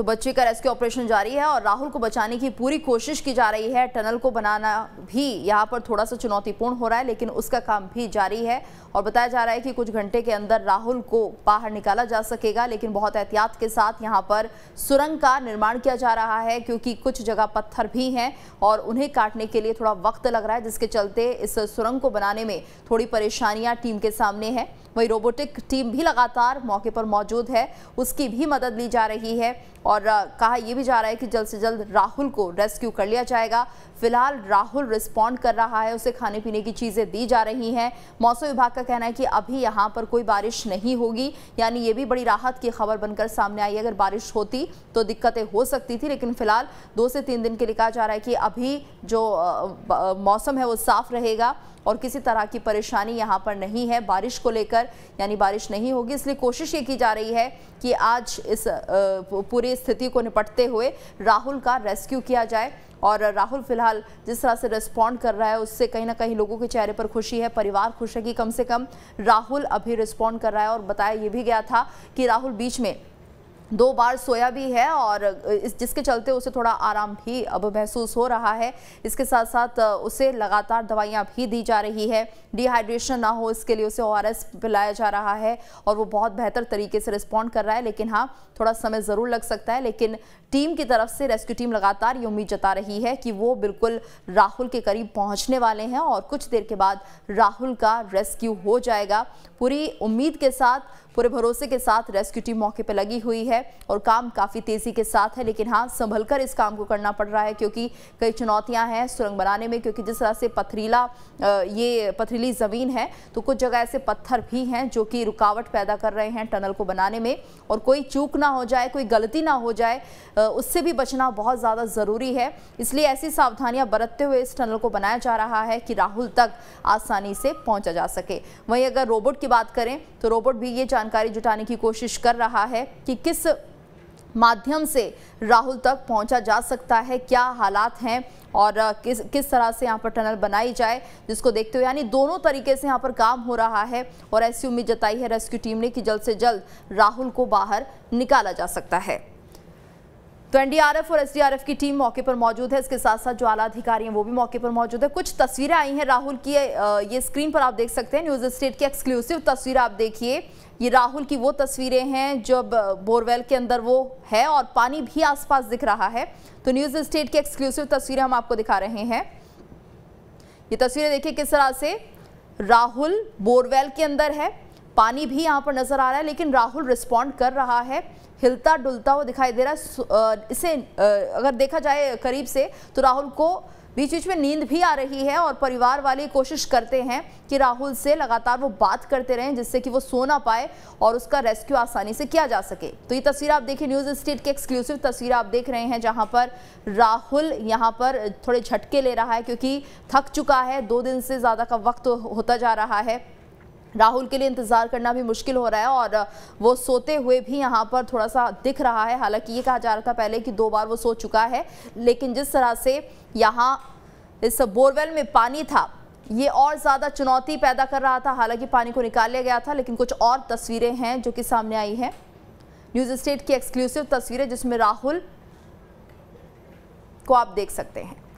तो बच्ची का रेस्क्यू ऑपरेशन जारी है और राहुल को बचाने की पूरी कोशिश की जा रही है टनल को बनाना भी यहाँ पर थोड़ा सा चुनौतीपूर्ण हो रहा है लेकिन उसका काम भी जारी है और बताया जा रहा है कि कुछ घंटे के अंदर राहुल को बाहर निकाला जा सकेगा लेकिन बहुत एहतियात के साथ यहाँ पर सुरंग का निर्माण किया जा रहा है क्योंकि कुछ जगह पत्थर भी हैं और उन्हें काटने के लिए थोड़ा वक्त लग रहा है जिसके चलते इस सुरंग को बनाने में थोड़ी परेशानियां टीम के सामने है वही रोबोटिक टीम भी लगातार मौके पर मौजूद है उसकी भी मदद ली जा रही है और कहा यह भी जा रहा है कि जल्द से जल्द राहुल को रेस्क्यू कर लिया जाएगा फिलहाल राहुल रिस्पॉन्ड कर रहा है उसे खाने पीने की चीज़ें दी जा रही हैं मौसम विभाग का कहना है कि अभी यहाँ पर कोई बारिश नहीं होगी यानी ये भी बड़ी राहत की खबर बनकर सामने आई अगर बारिश होती तो दिक्कतें हो सकती थी लेकिन फिलहाल दो से तीन दिन के लिए कहा जा रहा है कि अभी जो मौसम है वो साफ रहेगा और किसी तरह की परेशानी यहाँ पर नहीं है बारिश को लेकर यानी बारिश नहीं होगी इसलिए कोशिश ये की जा रही है कि आज इस पूरे पूरी स्थिति को निपटते हुए राहुल का रेस्क्यू किया जाए और राहुल फिलहाल जिस तरह से रिस्पॉन्ड कर रहा है उससे कहीं ना कहीं लोगों के चेहरे पर खुशी है परिवार खुश है कि कम से कम राहुल अभी रिस्पॉन्ड कर रहा है और बताया ये भी गया था कि राहुल बीच में दो बार सोया भी है और इस जिसके चलते उसे थोड़ा आराम भी अब महसूस हो रहा है इसके साथ साथ उसे लगातार दवाइयाँ भी दी जा रही है डिहाइड्रेशन ना हो इसके लिए उसे ओ पिलाया जा रहा है और वो बहुत बेहतर तरीके से रिस्पॉन्ड कर रहा है लेकिन हाँ थोड़ा समय ज़रूर लग सकता है लेकिन टीम की तरफ से रेस्क्यू टीम लगातार ये उम्मीद जता रही है कि वो बिल्कुल राहुल के करीब पहुँचने वाले हैं और कुछ देर के बाद राहुल का रेस्क्यू हो जाएगा पूरी उम्मीद के साथ पूरे भरोसे के साथ रेस्क्यू टीम मौके पर लगी हुई है और काम काफ़ी तेज़ी के साथ है लेकिन हाँ संभल कर इस काम को करना पड़ रहा है क्योंकि कई चुनौतियां हैं सुरंग बनाने में क्योंकि जिस तरह से पथरीला ये पथरीली ज़मीन है तो कुछ जगह ऐसे पत्थर भी हैं जो कि रुकावट पैदा कर रहे हैं टनल को बनाने में और कोई चूक ना हो जाए कोई गलती ना हो जाए उससे भी बचना बहुत ज़्यादा ज़रूरी है इसलिए ऐसी सावधानियां बरतते हुए इस टनल को बनाया जा रहा है कि राहुल तक आसानी से पहुंचा जा सके वहीं अगर रोबोट की बात करें तो रोबोट भी ये जानकारी जुटाने की कोशिश कर रहा है कि किस माध्यम से राहुल तक पहुंचा जा सकता है क्या हालात हैं और किस किस तरह से यहाँ पर टनल बनाई जाए जिसको देखते हुए यानी दोनों तरीके से यहाँ पर काम हो रहा है और ऐसी उम्मीद जताई है रेस्क्यू टीम ने कि जल्द से जल्द राहुल को बाहर निकाला जा सकता है तो एनडीआरएफ और एसडीआरएफ की टीम मौके पर मौजूद है इसके साथ साथ जो आला अधिकारी हैं वो भी मौके पर मौजूद है कुछ तस्वीरें आई हैं राहुल की ये स्क्रीन पर आप देख सकते हैं न्यूज स्टेट की एक्सक्लूसिव तस्वीर आप देखिए ये राहुल की वो तस्वीरें हैं जब बोरवेल के अंदर वो है और पानी भी आसपास दिख रहा है तो न्यूज स्टेट की एक्सक्लूसिव तस्वीरें हम आपको दिखा रहे हैं ये तस्वीरें देखिए किस तरह से राहुल बोरवेल के अंदर है पानी भी यहाँ पर नजर आ रहा है लेकिन राहुल रिस्पॉन्ड कर रहा है हिलता डुलता हुआ दिखाई दे रहा है इसे अगर देखा जाए करीब से तो राहुल को बीच बीच में नींद भी आ रही है और परिवार वाले कोशिश करते हैं कि राहुल से लगातार वो बात करते रहें जिससे कि वो सो ना पाए और उसका रेस्क्यू आसानी से किया जा सके तो ये तस्वीर आप देखिए न्यूज़ स्टेट की एक्सक्लूसिव तस्वीर आप देख रहे हैं जहां पर राहुल यहां पर थोड़े झटके ले रहा है क्योंकि थक चुका है दो दिन से ज़्यादा का वक्त होता जा रहा है राहुल के लिए इंतज़ार करना भी मुश्किल हो रहा है और वो सोते हुए भी यहाँ पर थोड़ा सा दिख रहा है हालांकि ये कहा जा रहा था पहले कि दो बार वो सो चुका है लेकिन जिस तरह से यहाँ इस बोरवेल में पानी था ये और ज़्यादा चुनौती पैदा कर रहा था हालांकि पानी को निकाल लिया गया था लेकिन कुछ और तस्वीरें हैं जो कि सामने आई हैं न्यूज़ स्टेट की एक्सक्लूसिव तस्वीरें जिसमें राहुल को आप देख सकते हैं